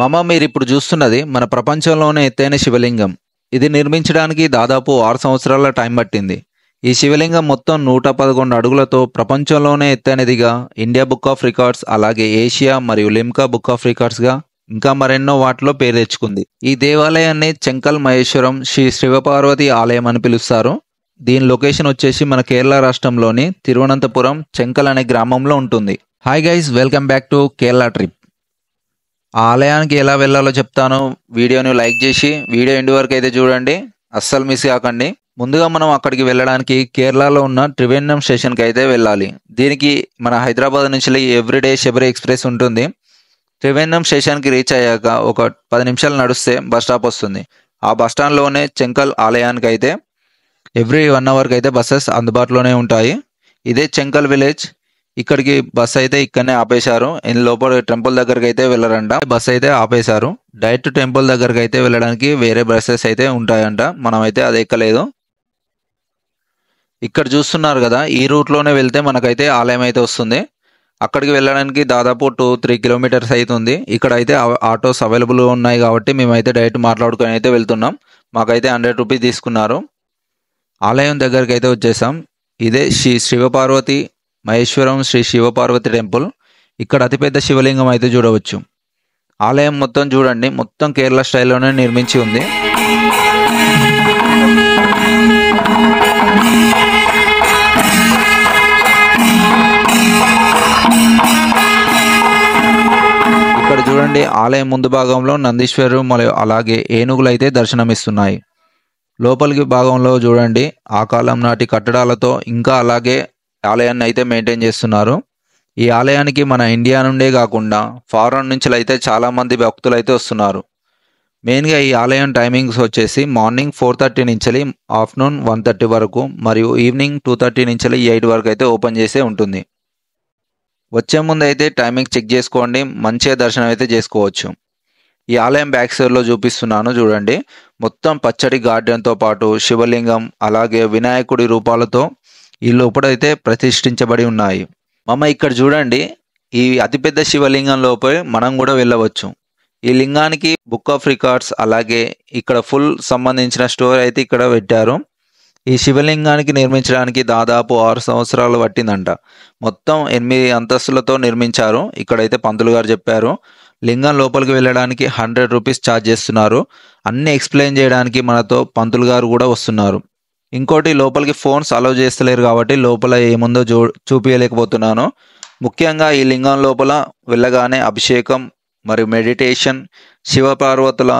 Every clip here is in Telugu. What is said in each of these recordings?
మమ మీరు ఇప్పుడు చూస్తున్నది మన ప్రపంచంలోనే ఎత్తైన శివలింగం ఇది నిర్మించడానికి దాదాపు ఆరు సంవత్సరాల టైం పట్టింది ఈ శివలింగం మొత్తం నూట పదకొండు అడుగులతో ప్రపంచంలోనే ఎత్తైనదిగా ఇండియా బుక్ ఆఫ్ రికార్డ్స్ అలాగే ఏషియా మరియు లిమ్కా బుక్ ఆఫ్ రికార్డ్స్గా ఇంకా మరెన్నో వాటిలో పేరు తెచ్చుకుంది ఈ దేవాలయాన్ని చెంకల్ మహేశ్వరం శ్రీ శివపార్వతి ఆలయం అని పిలుస్తారు దీని లొకేషన్ వచ్చేసి మన కేరళ రాష్ట్రంలోని తిరువనంతపురం చెంకల్ అనే గ్రామంలో ఉంటుంది hi guys welcome back to Kerala trip ఆలయానికి ఎలా వెళ్ళాలో చెప్తాను వీడియోని లైక్ చేసి వీడియో ఎండి వరకు అయితే చూడండి అస్సలు మిస్ కాకండి ముందుగా మనం అక్కడికి వెళ్ళడానికి కేరళలో ఉన్న త్రివేణం స్టేషన్కి అయితే వెళ్ళాలి దీనికి మన హైదరాబాద్ నుంచి ఎవ్రీడే శబరి ఎక్స్ప్రెస్ ఉంటుంది త్రివేణం స్టేషన్కి రీచ్ అయ్యాక ఒక పది నిమిషాలు నడిస్తే బస్ స్టాప్ వస్తుంది ఆ బస్ స్టాండ్లోనే చెంకల్ ఆలయానికి అయితే ఎవ్రీ వన్ అవర్కి అయితే బస్సెస్ అందుబాటులోనే ఉంటాయి ఇదే చెంకల్ విలేజ్ ఇక్కడికి బస్ అయితే ఇక్కడనే ఆపేశారు లోపల టెంపుల్ దగ్గరకి అయితే వెళ్ళరంట బస్ అయితే ఆపేశారు డైరెక్ట్ టెంపుల్ దగ్గరకి అయితే వెళ్ళడానికి వేరే బస్సెస్ అయితే ఉంటాయంట మనం అయితే అది ఎక్కలేదు ఇక్కడ చూస్తున్నారు కదా ఈ రూట్లోనే వెళ్తే మనకైతే ఆలయం అయితే వస్తుంది అక్కడికి వెళ్ళడానికి దాదాపు టూ త్రీ కిలోమీటర్స్ అయితే ఉంది ఇక్కడ అయితే ఆటోస్ అవైలబుల్ ఉన్నాయి కాబట్టి మేమైతే డైరెక్ట్ మాట్లాడుకొని అయితే వెళ్తున్నాం మాకైతే హండ్రెడ్ రూపీస్ తీసుకున్నారు ఆలయం దగ్గరికి అయితే వచ్చేసాం ఇదే శ్రీ శివపార్వతి మహేశ్వరం శ్రీ శివపార్వతి టెంపుల్ ఇక్కడ అతిపెద్ద శివలింగం అయితే చూడవచ్చు ఆలయం మొత్తం చూడండి మొత్తం కేరళ స్టైల్లోనే నిర్మించి ఉంది ఇక్కడ చూడండి ఆలయం ముందు భాగంలో నందీశ్వరు మరియు అలాగే ఏనుగులు అయితే దర్శనమిస్తున్నాయి లోపలికి భాగంలో చూడండి ఆ కాలం నాటి కట్టడాలతో ఇంకా అలాగే ఆలయాన్ని అయితే మెయింటైన్ చేస్తున్నారు ఈ ఆలయానికి మన ఇండియా నుండే కాకుండా ఫారెన్ నుంచి అయితే చాలామంది భక్తులు అయితే వస్తున్నారు మెయిన్గా ఈ ఆలయం టైమింగ్స్ వచ్చేసి మార్నింగ్ ఫోర్ థర్టీ నుంచి ఆఫ్టర్నూన్ వన్ థర్టీ వరకు మరియు ఈవినింగ్ టూ థర్టీ నుంచి ఎయిట్ వరకు అయితే ఓపెన్ చేసే ఉంటుంది వచ్చే ముందు అయితే టైమింగ్ చెక్ చేసుకోండి మంచిగా దర్శనం అయితే చేసుకోవచ్చు ఈ ఆలయం బ్యాక్ సైడ్లో చూపిస్తున్నాను చూడండి మొత్తం పచ్చడి గార్డెన్తో పాటు శివలింగం అలాగే వినాయకుడి రూపాలతో ఈ లోపడైతే ప్రతిష్ఠించబడి ఉన్నాయి మమ్మ ఇక్కడ చూడండి ఈ అతిపెద్ద శివలింగం లోపే మనం కూడా వెళ్ళవచ్చు ఈ లింగానికి బుక్ ఆఫ్ రికార్డ్స్ అలాగే ఇక్కడ ఫుల్ సంబంధించిన స్టోర్ అయితే ఇక్కడ పెట్టారు ఈ శివలింగానికి నిర్మించడానికి దాదాపు ఆరు సంవత్సరాలు పట్టిందంట మొత్తం ఎనిమిది అంతస్తులతో నిర్మించారు ఇక్కడైతే పంతులు గారు చెప్పారు లింగం లోపలికి వెళ్ళడానికి హండ్రెడ్ రూపీస్ ఛార్జ్ చేస్తున్నారు అన్ని ఎక్స్ప్లెయిన్ చేయడానికి మనతో పంతులు గారు కూడా వస్తున్నారు ఇంకోటి లోపలికి ఫోన్స్ అలౌ చేస్తలేరు కాబట్టి లోపల ఏముందో చూ చూపించలేకపోతున్నాను ముఖ్యంగా ఈ లింగం లోపల వెళ్ళగానే అభిషేకం మరియు మెడిటేషన్ శివపార్వతుల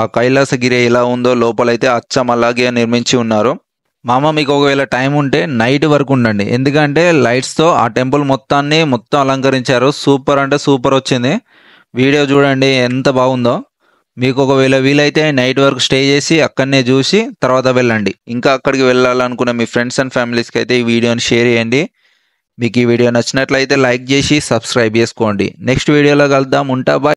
ఆ కైలాసగిరి ఎలా ఉందో లోపలైతే అచ్చం అలాగే నిర్మించి ఉన్నారు మామ మీకు ఒకవేళ టైం ఉంటే నైట్ వరకు ఉండండి ఎందుకంటే లైట్స్తో ఆ టెంపుల్ మొత్తాన్ని మొత్తం అలంకరించారు సూపర్ అంటే సూపర్ వచ్చింది వీడియో చూడండి ఎంత బాగుందో మీకు ఒకవేళ వీలైతే నైట్ వరకు స్టే చేసి అక్కడనే చూసి తర్వాత వెళ్ళండి ఇంకా అక్కడికి వెళ్ళాలనుకున్న మీ ఫ్రెండ్స్ అండ్ ఫ్యామిలీస్కి అయితే ఈ వీడియోని షేర్ చేయండి మీకు ఈ వీడియో నచ్చినట్లయితే లైక్ చేసి సబ్స్క్రైబ్ చేసుకోండి నెక్స్ట్ వీడియోలో కలుద్దాం ఉంటా బాయ్